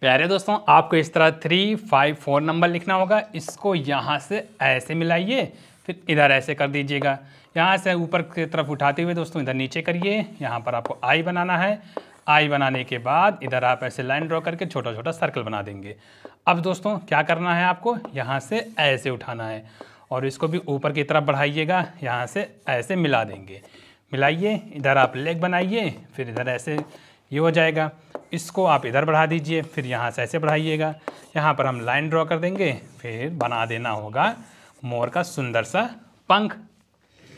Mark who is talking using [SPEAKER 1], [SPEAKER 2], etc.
[SPEAKER 1] प्यारे दोस्तों आपको इस तरह थ्री फाइव फोर नंबर लिखना होगा इसको यहाँ से ऐसे मिलाइए फिर इधर ऐसे कर दीजिएगा यहाँ से ऊपर की तरफ उठाते हुए दोस्तों इधर नीचे करिए यहाँ पर आपको आई बनाना है आई बनाने के बाद इधर आप ऐसे लाइन ड्रॉ करके छोटा छोटा सर्कल बना देंगे अब दोस्तों क्या करना है आपको यहाँ से ऐसे उठाना है और इसको भी ऊपर की तरफ बढ़ाइएगा यहाँ से ऐसे मिला देंगे मिलाइए इधर आप लेग बनाइए फिर इधर ऐसे ये हो जाएगा इसको आप इधर बढ़ा दीजिए फिर यहाँ से ऐसे बढ़ाइएगा यहाँ पर हम लाइन ड्रॉ कर देंगे फिर बना देना होगा मोर का सुंदर सा पंख